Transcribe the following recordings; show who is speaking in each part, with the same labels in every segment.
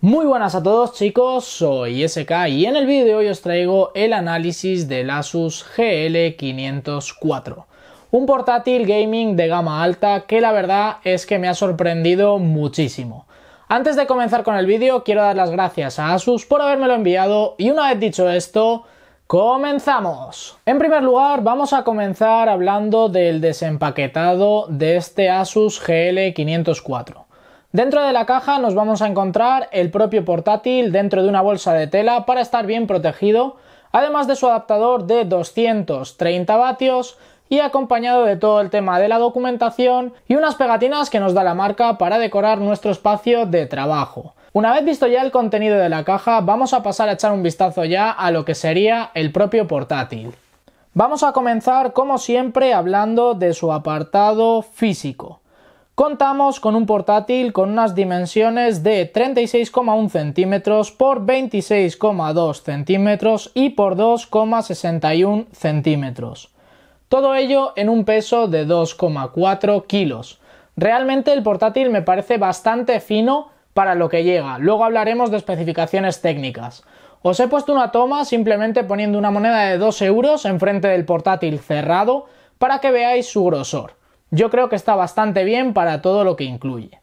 Speaker 1: Muy buenas a todos chicos, soy SK y en el vídeo de hoy os traigo el análisis del Asus GL504. Un portátil gaming de gama alta que la verdad es que me ha sorprendido muchísimo. Antes de comenzar con el vídeo quiero dar las gracias a Asus por habérmelo enviado y una vez dicho esto, ¡Comenzamos! En primer lugar, vamos a comenzar hablando del desempaquetado de este Asus GL504. Dentro de la caja nos vamos a encontrar el propio portátil dentro de una bolsa de tela para estar bien protegido, además de su adaptador de 230 vatios y acompañado de todo el tema de la documentación y unas pegatinas que nos da la marca para decorar nuestro espacio de trabajo. Una vez visto ya el contenido de la caja, vamos a pasar a echar un vistazo ya a lo que sería el propio portátil. Vamos a comenzar como siempre hablando de su apartado físico. Contamos con un portátil con unas dimensiones de 36,1 centímetros por 26,2 centímetros y por 2,61 centímetros. Todo ello en un peso de 2,4 kilos. Realmente el portátil me parece bastante fino para lo que llega. Luego hablaremos de especificaciones técnicas. Os he puesto una toma simplemente poniendo una moneda de 2 euros enfrente del portátil cerrado para que veáis su grosor yo creo que está bastante bien para todo lo que incluye.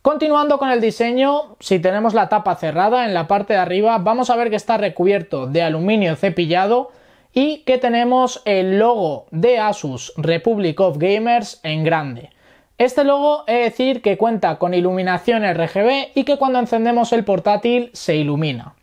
Speaker 1: Continuando con el diseño, si tenemos la tapa cerrada en la parte de arriba, vamos a ver que está recubierto de aluminio cepillado y que tenemos el logo de Asus Republic of Gamers en grande. Este logo es decir que cuenta con iluminación RGB y que cuando encendemos el portátil se ilumina.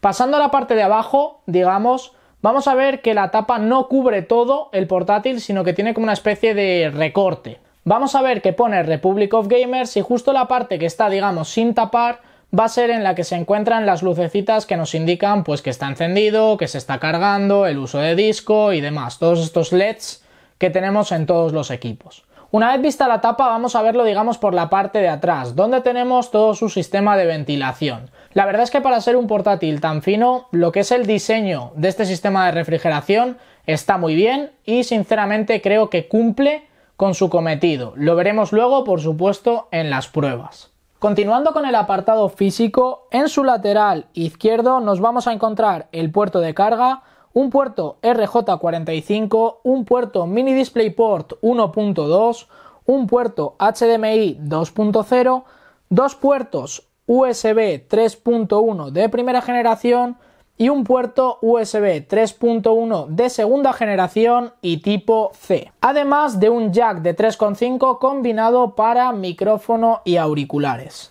Speaker 1: Pasando a la parte de abajo, digamos, Vamos a ver que la tapa no cubre todo el portátil, sino que tiene como una especie de recorte. Vamos a ver que pone Republic of Gamers y justo la parte que está, digamos, sin tapar va a ser en la que se encuentran las lucecitas que nos indican pues que está encendido, que se está cargando, el uso de disco y demás, todos estos LEDs que tenemos en todos los equipos. Una vez vista la tapa vamos a verlo digamos por la parte de atrás, donde tenemos todo su sistema de ventilación. La verdad es que para ser un portátil tan fino, lo que es el diseño de este sistema de refrigeración está muy bien y sinceramente creo que cumple con su cometido. Lo veremos luego, por supuesto, en las pruebas. Continuando con el apartado físico, en su lateral izquierdo nos vamos a encontrar el puerto de carga, un puerto RJ45, un puerto Mini DisplayPort 1.2, un puerto HDMI 2.0, dos puertos USB 3.1 de primera generación y un puerto USB 3.1 de segunda generación y tipo C, además de un jack de 3.5 combinado para micrófono y auriculares.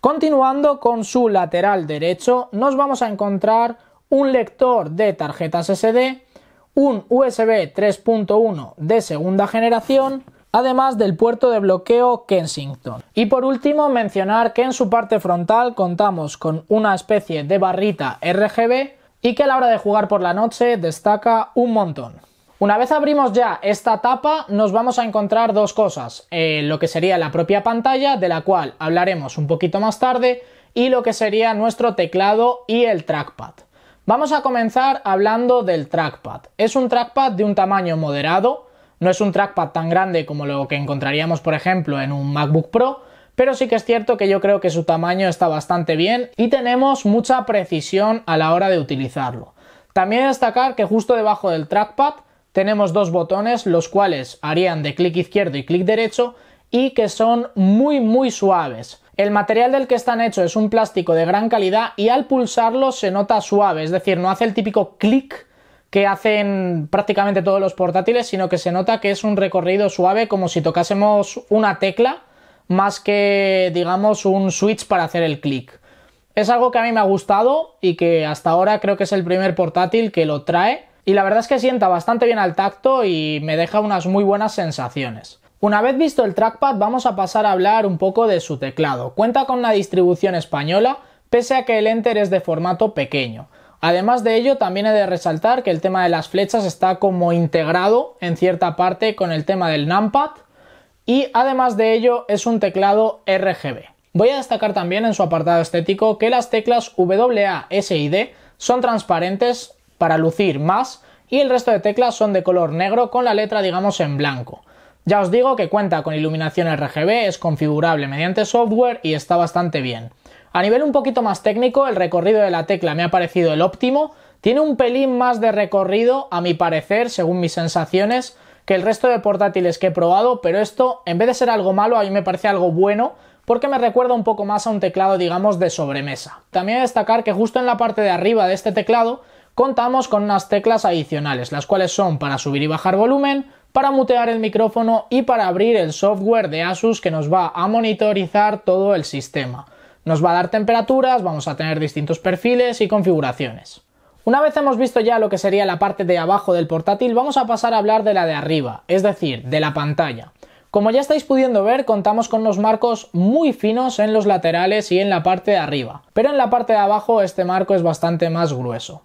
Speaker 1: Continuando con su lateral derecho, nos vamos a encontrar un lector de tarjetas SD, un USB 3.1 de segunda generación además del puerto de bloqueo Kensington. Y por último, mencionar que en su parte frontal contamos con una especie de barrita RGB y que a la hora de jugar por la noche destaca un montón. Una vez abrimos ya esta tapa nos vamos a encontrar dos cosas, eh, lo que sería la propia pantalla, de la cual hablaremos un poquito más tarde, y lo que sería nuestro teclado y el trackpad. Vamos a comenzar hablando del trackpad. Es un trackpad de un tamaño moderado, no es un trackpad tan grande como lo que encontraríamos, por ejemplo, en un MacBook Pro, pero sí que es cierto que yo creo que su tamaño está bastante bien y tenemos mucha precisión a la hora de utilizarlo. También destacar que justo debajo del trackpad tenemos dos botones, los cuales harían de clic izquierdo y clic derecho y que son muy muy suaves. El material del que están hechos es un plástico de gran calidad y al pulsarlo se nota suave, es decir, no hace el típico clic que hacen prácticamente todos los portátiles, sino que se nota que es un recorrido suave como si tocásemos una tecla más que digamos un switch para hacer el clic. Es algo que a mí me ha gustado y que hasta ahora creo que es el primer portátil que lo trae y la verdad es que sienta bastante bien al tacto y me deja unas muy buenas sensaciones. Una vez visto el trackpad vamos a pasar a hablar un poco de su teclado. Cuenta con una distribución española pese a que el Enter es de formato pequeño. Además de ello, también he de resaltar que el tema de las flechas está como integrado en cierta parte con el tema del numpad y además de ello es un teclado RGB. Voy a destacar también en su apartado estético que las teclas WA, S y D son transparentes para lucir más y el resto de teclas son de color negro con la letra digamos en blanco. Ya os digo que cuenta con iluminación RGB, es configurable mediante software y está bastante bien. A nivel un poquito más técnico, el recorrido de la tecla me ha parecido el óptimo. Tiene un pelín más de recorrido, a mi parecer, según mis sensaciones, que el resto de portátiles que he probado, pero esto, en vez de ser algo malo, a mí me parece algo bueno, porque me recuerda un poco más a un teclado, digamos, de sobremesa. También destacar que justo en la parte de arriba de este teclado contamos con unas teclas adicionales, las cuales son para subir y bajar volumen, para mutear el micrófono y para abrir el software de Asus que nos va a monitorizar todo el sistema. Nos va a dar temperaturas, vamos a tener distintos perfiles y configuraciones. Una vez hemos visto ya lo que sería la parte de abajo del portátil, vamos a pasar a hablar de la de arriba, es decir, de la pantalla. Como ya estáis pudiendo ver, contamos con los marcos muy finos en los laterales y en la parte de arriba, pero en la parte de abajo este marco es bastante más grueso.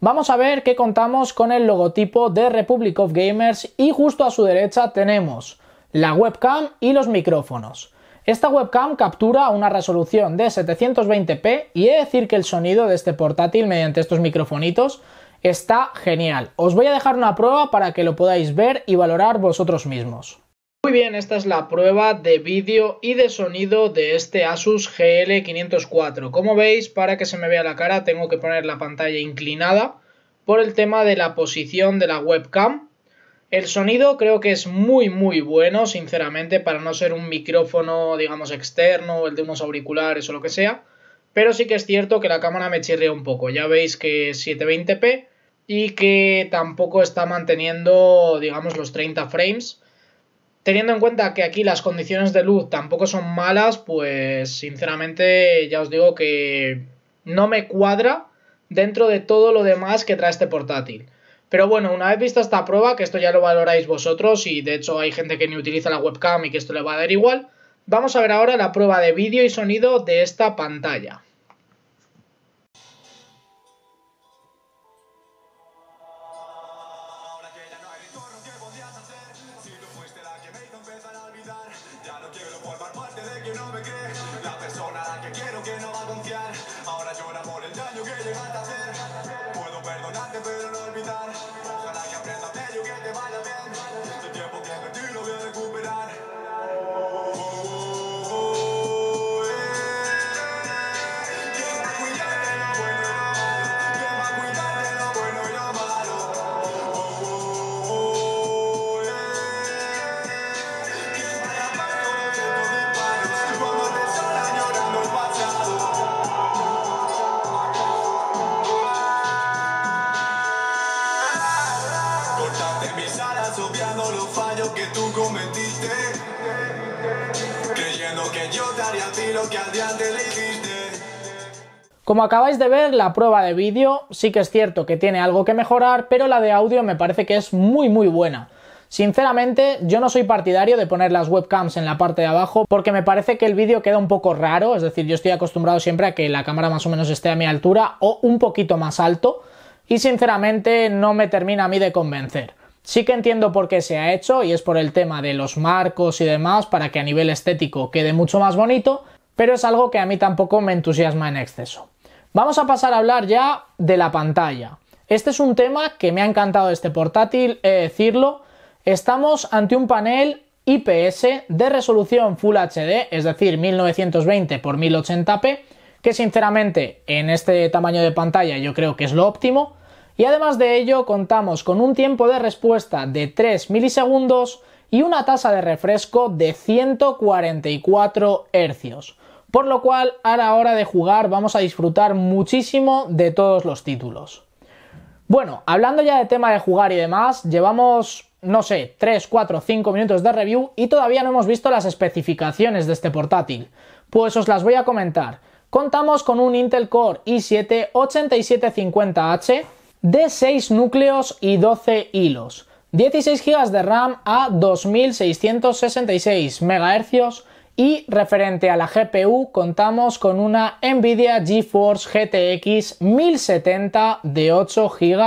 Speaker 1: Vamos a ver que contamos con el logotipo de Republic of Gamers y justo a su derecha tenemos la webcam y los micrófonos. Esta webcam captura una resolución de 720p y he de decir que el sonido de este portátil mediante estos microfonitos está genial. Os voy a dejar una prueba para que lo podáis ver y valorar vosotros mismos. Muy bien, esta es la prueba de vídeo y de sonido de este Asus GL504. Como veis, para que se me vea la cara tengo que poner la pantalla inclinada por el tema de la posición de la webcam el sonido creo que es muy muy bueno, sinceramente, para no ser un micrófono, digamos, externo, el de unos auriculares o lo que sea. Pero sí que es cierto que la cámara me chirrea un poco. Ya veis que es 720p y que tampoco está manteniendo, digamos, los 30 frames. Teniendo en cuenta que aquí las condiciones de luz tampoco son malas, pues sinceramente ya os digo que no me cuadra dentro de todo lo demás que trae este portátil. Pero bueno, una vez vista esta prueba, que esto ya lo valoráis vosotros y de hecho hay gente que ni utiliza la webcam y que esto le va a dar igual, vamos a ver ahora la prueba de vídeo y sonido de esta pantalla. Como acabáis de ver, la prueba de vídeo sí que es cierto que tiene algo que mejorar, pero la de audio me parece que es muy muy buena. Sinceramente, yo no soy partidario de poner las webcams en la parte de abajo porque me parece que el vídeo queda un poco raro, es decir, yo estoy acostumbrado siempre a que la cámara más o menos esté a mi altura o un poquito más alto y sinceramente no me termina a mí de convencer. Sí que entiendo por qué se ha hecho y es por el tema de los marcos y demás para que a nivel estético quede mucho más bonito, pero es algo que a mí tampoco me entusiasma en exceso. Vamos a pasar a hablar ya de la pantalla. Este es un tema que me ha encantado de este portátil, he de decirlo. Estamos ante un panel IPS de resolución Full HD, es decir, 1920 x 1080p, que sinceramente en este tamaño de pantalla yo creo que es lo óptimo. Y además de ello contamos con un tiempo de respuesta de 3 milisegundos y una tasa de refresco de 144 hercios. Por lo cual, a la hora de jugar vamos a disfrutar muchísimo de todos los títulos. Bueno, hablando ya de tema de jugar y demás, llevamos, no sé, 3, 4, 5 minutos de review y todavía no hemos visto las especificaciones de este portátil. Pues os las voy a comentar. Contamos con un Intel Core i7-8750H de 6 núcleos y 12 hilos. 16 GB de RAM a 2666 MHz y referente a la GPU, contamos con una Nvidia GeForce GTX 1070 de 8 GB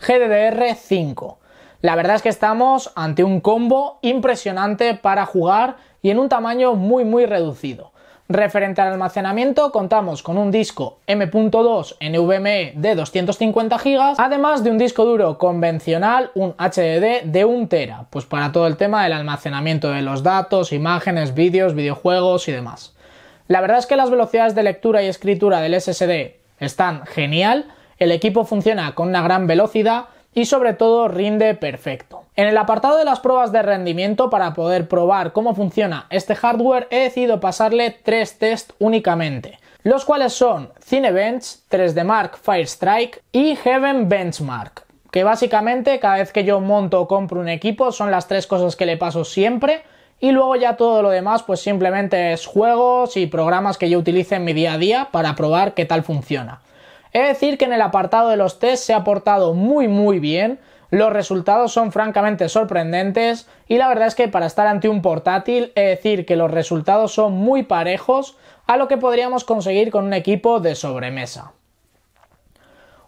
Speaker 1: GDDR5. La verdad es que estamos ante un combo impresionante para jugar y en un tamaño muy muy reducido. Referente al almacenamiento, contamos con un disco M.2 NVMe de 250 GB, además de un disco duro convencional, un HDD de 1 tera pues para todo el tema del almacenamiento de los datos, imágenes, vídeos, videojuegos y demás. La verdad es que las velocidades de lectura y escritura del SSD están genial, el equipo funciona con una gran velocidad y sobre todo rinde perfecto. En el apartado de las pruebas de rendimiento para poder probar cómo funciona este hardware he decidido pasarle tres test únicamente, los cuales son Cinebench, 3D Mark Firestrike y Heaven Benchmark que básicamente cada vez que yo monto o compro un equipo son las tres cosas que le paso siempre y luego ya todo lo demás pues simplemente es juegos y programas que yo utilice en mi día a día para probar qué tal funciona. He decir que en el apartado de los test se ha portado muy muy bien, los resultados son francamente sorprendentes y la verdad es que para estar ante un portátil he decir que los resultados son muy parejos a lo que podríamos conseguir con un equipo de sobremesa.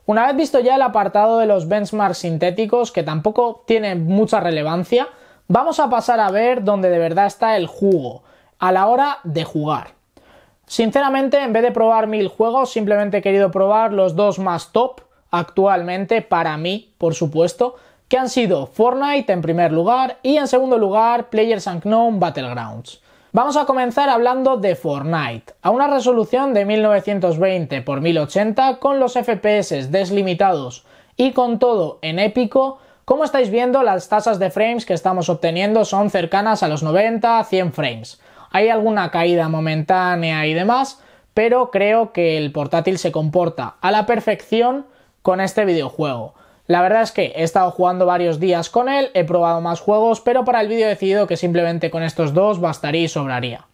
Speaker 1: Una vez visto ya el apartado de los benchmarks sintéticos, que tampoco tiene mucha relevancia, vamos a pasar a ver dónde de verdad está el jugo, a la hora de jugar. Sinceramente, en vez de probar mil juegos, simplemente he querido probar los dos más top actualmente para mí, por supuesto, que han sido Fortnite en primer lugar y en segundo lugar Players Unknown Battlegrounds. Vamos a comenzar hablando de Fortnite, a una resolución de 1920 x 1080 con los FPS deslimitados y con todo en épico. Como estáis viendo, las tasas de frames que estamos obteniendo son cercanas a los 90-100 frames. Hay alguna caída momentánea y demás, pero creo que el portátil se comporta a la perfección con este videojuego. La verdad es que he estado jugando varios días con él, he probado más juegos, pero para el vídeo he decidido que simplemente con estos dos bastaría y sobraría.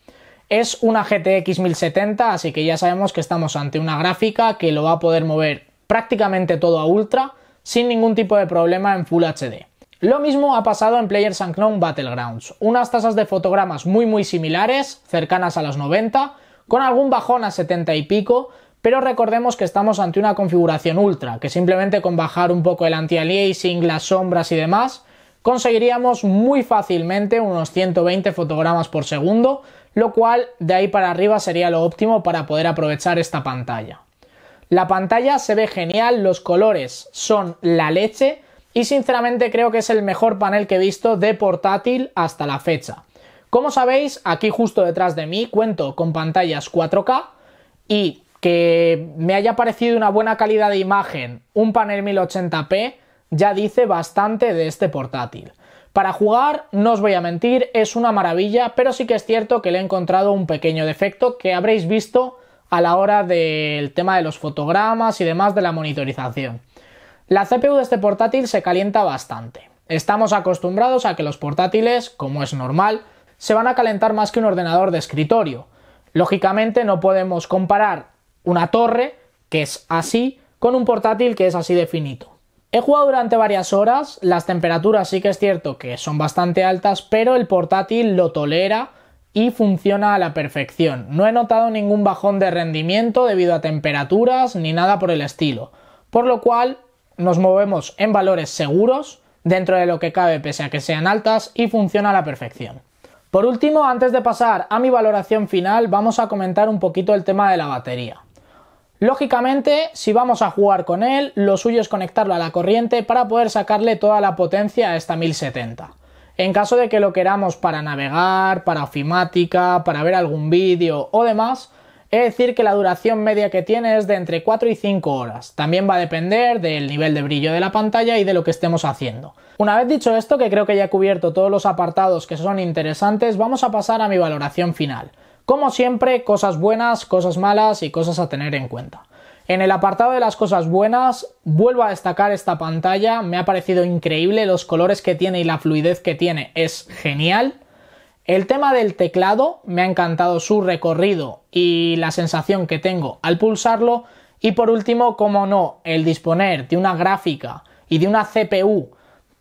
Speaker 1: Es una GTX 1070, así que ya sabemos que estamos ante una gráfica que lo va a poder mover prácticamente todo a ultra, sin ningún tipo de problema en Full HD. Lo mismo ha pasado en Players Unknown Battlegrounds, unas tasas de fotogramas muy muy similares, cercanas a las 90, con algún bajón a 70 y pico, pero recordemos que estamos ante una configuración ultra, que simplemente con bajar un poco el anti-aliasing, las sombras y demás, conseguiríamos muy fácilmente unos 120 fotogramas por segundo, lo cual de ahí para arriba sería lo óptimo para poder aprovechar esta pantalla. La pantalla se ve genial, los colores son la leche, y sinceramente creo que es el mejor panel que he visto de portátil hasta la fecha. Como sabéis, aquí justo detrás de mí cuento con pantallas 4K y que me haya parecido una buena calidad de imagen un panel 1080p ya dice bastante de este portátil. Para jugar, no os voy a mentir, es una maravilla, pero sí que es cierto que le he encontrado un pequeño defecto que habréis visto a la hora del tema de los fotogramas y demás de la monitorización. La CPU de este portátil se calienta bastante. Estamos acostumbrados a que los portátiles, como es normal, se van a calentar más que un ordenador de escritorio. Lógicamente no podemos comparar una torre, que es así, con un portátil que es así de finito. He jugado durante varias horas, las temperaturas sí que es cierto que son bastante altas, pero el portátil lo tolera y funciona a la perfección. No he notado ningún bajón de rendimiento debido a temperaturas ni nada por el estilo, por lo cual nos movemos en valores seguros dentro de lo que cabe pese a que sean altas y funciona a la perfección. Por último, antes de pasar a mi valoración final, vamos a comentar un poquito el tema de la batería. Lógicamente, si vamos a jugar con él, lo suyo es conectarlo a la corriente para poder sacarle toda la potencia a esta 1070. En caso de que lo queramos para navegar, para ofimática, para ver algún vídeo o demás, es decir, que la duración media que tiene es de entre 4 y 5 horas. También va a depender del nivel de brillo de la pantalla y de lo que estemos haciendo. Una vez dicho esto, que creo que ya he cubierto todos los apartados que son interesantes, vamos a pasar a mi valoración final. Como siempre, cosas buenas, cosas malas y cosas a tener en cuenta. En el apartado de las cosas buenas, vuelvo a destacar esta pantalla, me ha parecido increíble, los colores que tiene y la fluidez que tiene es genial. El tema del teclado, me ha encantado su recorrido y la sensación que tengo al pulsarlo. Y por último, como no, el disponer de una gráfica y de una CPU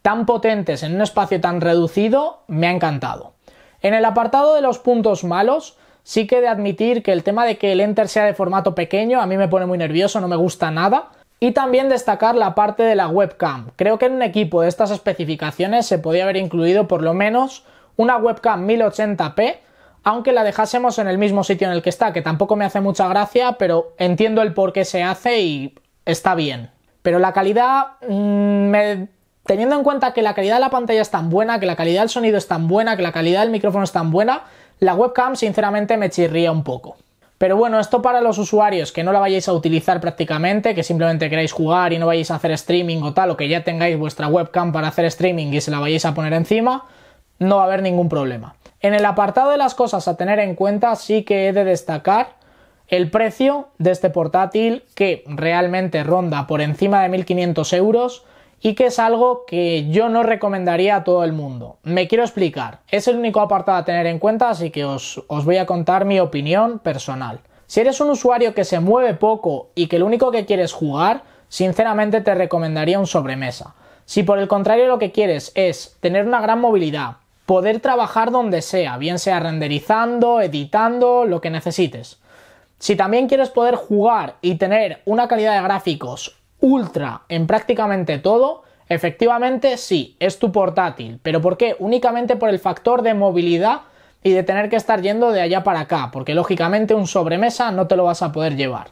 Speaker 1: tan potentes en un espacio tan reducido, me ha encantado. En el apartado de los puntos malos, sí que he de admitir que el tema de que el Enter sea de formato pequeño a mí me pone muy nervioso, no me gusta nada. Y también destacar la parte de la webcam. Creo que en un equipo de estas especificaciones se podía haber incluido por lo menos una webcam 1080p, aunque la dejásemos en el mismo sitio en el que está, que tampoco me hace mucha gracia, pero entiendo el por qué se hace y está bien. Pero la calidad, mm, teniendo en cuenta que la calidad de la pantalla es tan buena, que la calidad del sonido es tan buena, que la calidad del micrófono es tan buena, la webcam sinceramente me chirría un poco. Pero bueno, esto para los usuarios que no la vayáis a utilizar prácticamente, que simplemente queráis jugar y no vayáis a hacer streaming o tal, o que ya tengáis vuestra webcam para hacer streaming y se la vayáis a poner encima, no va a haber ningún problema. En el apartado de las cosas a tener en cuenta sí que he de destacar el precio de este portátil que realmente ronda por encima de 1.500 euros y que es algo que yo no recomendaría a todo el mundo. Me quiero explicar, es el único apartado a tener en cuenta así que os, os voy a contar mi opinión personal. Si eres un usuario que se mueve poco y que lo único que quieres jugar, sinceramente te recomendaría un sobremesa. Si por el contrario lo que quieres es tener una gran movilidad, poder trabajar donde sea, bien sea renderizando, editando, lo que necesites. Si también quieres poder jugar y tener una calidad de gráficos ultra en prácticamente todo, efectivamente sí, es tu portátil. ¿Pero por qué? Únicamente por el factor de movilidad y de tener que estar yendo de allá para acá, porque lógicamente un sobremesa no te lo vas a poder llevar.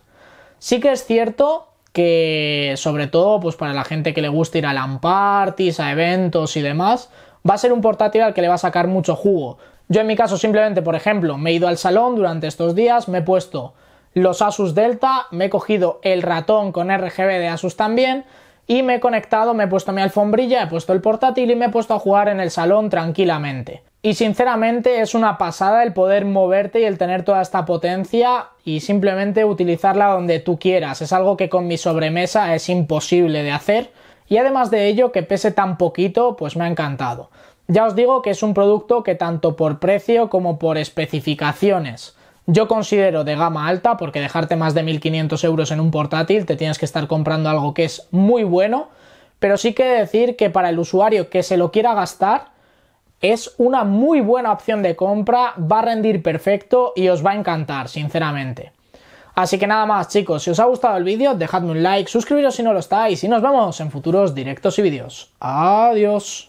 Speaker 1: Sí que es cierto que sobre todo pues para la gente que le gusta ir a LAN parties, a eventos y demás, va a ser un portátil al que le va a sacar mucho jugo. Yo en mi caso simplemente, por ejemplo, me he ido al salón durante estos días, me he puesto los Asus Delta, me he cogido el ratón con RGB de Asus también y me he conectado, me he puesto mi alfombrilla, he puesto el portátil y me he puesto a jugar en el salón tranquilamente. Y sinceramente es una pasada el poder moverte y el tener toda esta potencia y simplemente utilizarla donde tú quieras. Es algo que con mi sobremesa es imposible de hacer y además de ello que pese tan poquito, pues me ha encantado. Ya os digo que es un producto que tanto por precio como por especificaciones yo considero de gama alta porque dejarte más de 1500 euros en un portátil te tienes que estar comprando algo que es muy bueno, pero sí que decir que para el usuario que se lo quiera gastar es una muy buena opción de compra, va a rendir perfecto y os va a encantar, sinceramente. Así que nada más chicos, si os ha gustado el vídeo dejadme un like, suscribiros si no lo estáis y nos vemos en futuros directos y vídeos. Adiós.